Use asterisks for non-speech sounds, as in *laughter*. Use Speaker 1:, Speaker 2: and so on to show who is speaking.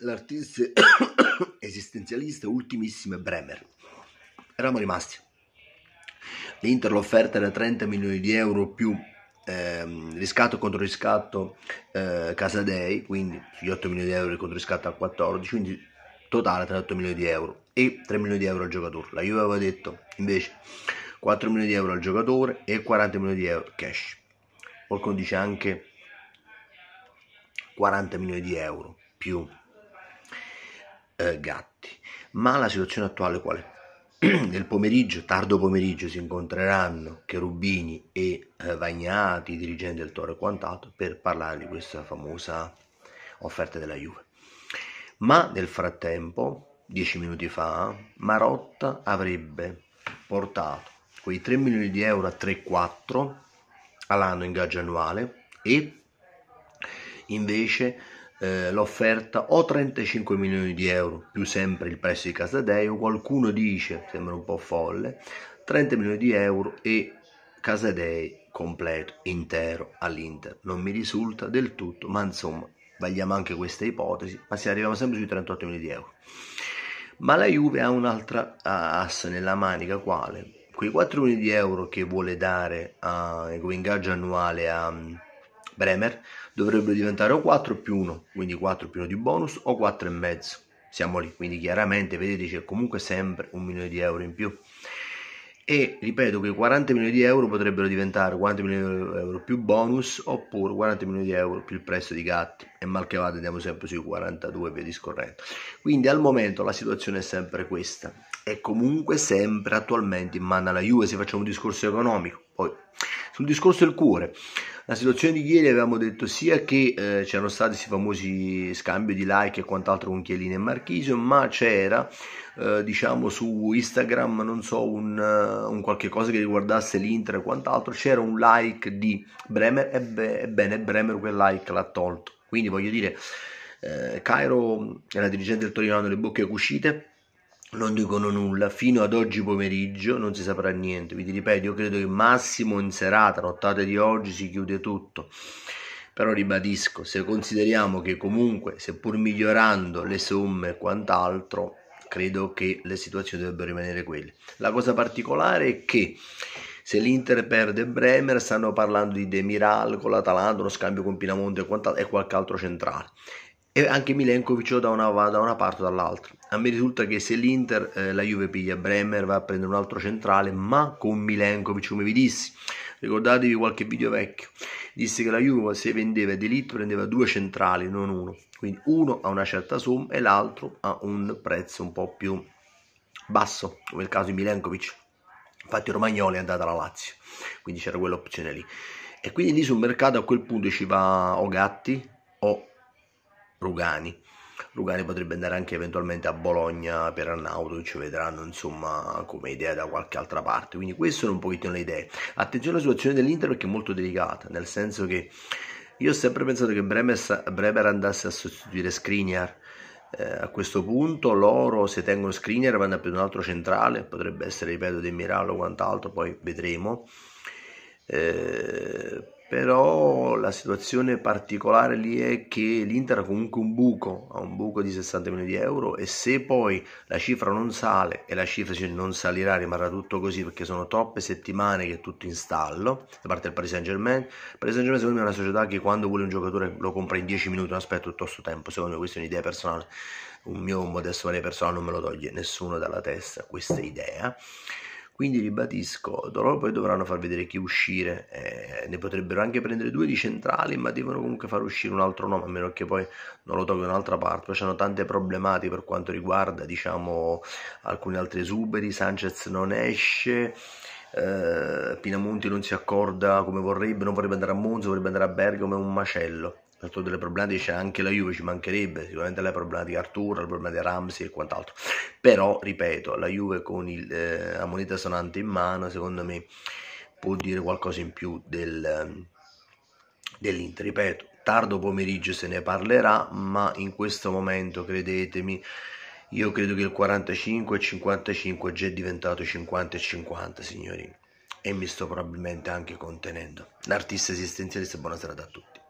Speaker 1: l'artista esistenzialista ultimissimo è Bremer. Eravamo rimasti. L'Inter l'offerta era 30 milioni di euro più ehm, riscatto contro riscatto eh, Casadei, quindi sugli 8 milioni di euro contro riscatto a 14, quindi totale 38 milioni di euro e 3 milioni di euro al giocatore. La Juve aveva detto invece 4 milioni di euro al giocatore e 40 milioni di euro cash. Qualcuno dice anche 40 milioni di euro più eh, gatti. Ma la situazione attuale qual è? *clears throat* Nel pomeriggio, tardo pomeriggio, si incontreranno Cherubini e eh, Vagnati, dirigenti del Toro e quant'altro, per parlare di questa famosa offerta della Juve. Ma nel frattempo, dieci minuti fa, Marotta avrebbe portato quei 3 milioni di euro a 3-4 all'anno in gaggio annuale e invece eh, l'offerta o 35 milioni di euro più sempre il prezzo di Casadei o qualcuno dice, sembra un po' folle, 30 milioni di euro e Casadei completo, intero all'Inter. Non mi risulta del tutto, ma insomma, vagliamo anche questa ipotesi, ma si arriviamo sempre sui 38 milioni di euro.
Speaker 2: Ma la Juve
Speaker 1: ha un'altra assa nella manica, quale? Quei 4 milioni di euro che vuole dare a, come ingaggio annuale a Bremer dovrebbero diventare o 4 più 1, quindi 4 più 1 di bonus, o 4 e mezzo. Siamo lì, quindi chiaramente vedete c'è comunque sempre un milione di euro in più. E ripeto che 40 milioni di euro potrebbero diventare 40 milioni di euro più bonus oppure 40 milioni di euro più il prezzo di gatti e mal che vada andiamo sempre sui 42 via discorrendo quindi al momento la situazione è sempre questa è comunque sempre attualmente in mano alla Juve se facciamo un discorso economico poi sul discorso del cuore, la situazione di ieri avevamo detto sia che eh, c'erano stati questi famosi scambi di like e quant'altro con Chiellini e Marchisio, ma c'era eh, diciamo su Instagram, non so, un, eh, un qualche cosa che riguardasse l'Inter e quant'altro, c'era un like di Bremer, ebbene Bremer quel like l'ha tolto. Quindi voglio dire, eh, Cairo è la dirigente del Torino, hanno le bocche cucite, non dicono nulla, fino ad oggi pomeriggio non si saprà niente, vi ripeto, io credo che massimo in serata, nottata di oggi, si chiude tutto. Però ribadisco, se consideriamo che comunque, seppur migliorando le somme e quant'altro, credo che le situazioni dovrebbero rimanere quelle. La cosa particolare è che se l'Inter perde Bremer stanno parlando di Demiral con l'Atalanta, uno scambio con Pinamonte e, e qualche altro centrale e anche Milenkovic o da una, da una parte o dall'altra. A me risulta che se l'Inter, eh, la Juve piglia Bremer, va a prendere un altro centrale, ma con Milenkovic, come vi dissi. Ricordatevi qualche video vecchio, Disse che la Juve se vendeva Delitto prendeva due centrali, non uno. Quindi uno a una certa somma e l'altro a un prezzo un po' più basso, come il caso di Milenkovic. Infatti Romagnoli è andata alla Lazio, quindi c'era quell'opzione lì. E quindi lì sul mercato a quel punto ci va o Gatti o Rugani. Rugani potrebbe andare anche eventualmente a Bologna per ci vedranno insomma come idea da qualche altra parte. Quindi queste sono un pochettino le idee. Attenzione alla situazione dell'Inter perché è molto delicata, nel senso che io ho sempre pensato che Bremer, andasse a sostituire Skriniar. Eh, a questo punto loro se tengono Skriniar vanno a prendere un altro centrale, potrebbe essere ripeto De Miralo o quant'altro, poi vedremo. Eh, però la situazione particolare lì è che l'Inter ha comunque un buco, ha un buco di 60 milioni di euro e se poi la cifra non sale e la cifra non salirà rimarrà tutto così perché sono troppe settimane che è tutto in stallo da parte del Paris Saint Germain, il Paris Saint Germain secondo me è una società che quando vuole un giocatore lo compra in 10 minuti, non aspetta tutto questo tempo, secondo me questa è un'idea personale, un mio modesto parere personale non me lo toglie nessuno dalla testa questa idea quindi ribadisco, loro poi dovranno far vedere chi uscire, eh, ne potrebbero anche prendere due di centrali, ma devono comunque far uscire un altro nome, a meno che poi non lo tolga da un'altra parte. Poi c'hanno tante problematiche per quanto riguarda, diciamo, alcuni altri esuberi, Sanchez non esce. Eh, Pinamonti non si accorda come vorrebbe, non vorrebbe andare a Monza, vorrebbe andare a Bergamo, è un macello certo delle problematiche c'è anche la Juve, ci mancherebbe sicuramente la problematica Arturo, la problematica Ramsey e quant'altro, però ripeto, la Juve con il, eh, la moneta sonante in mano secondo me può dire qualcosa in più del, ehm, dell'Inter, ripeto, tardo pomeriggio se ne parlerà, ma in questo momento credetemi io credo che il 45 e 55 è già diventato 50 e 50 signori e mi sto probabilmente anche contenendo. L'artista esistenzialista, buonasera serata a tutti.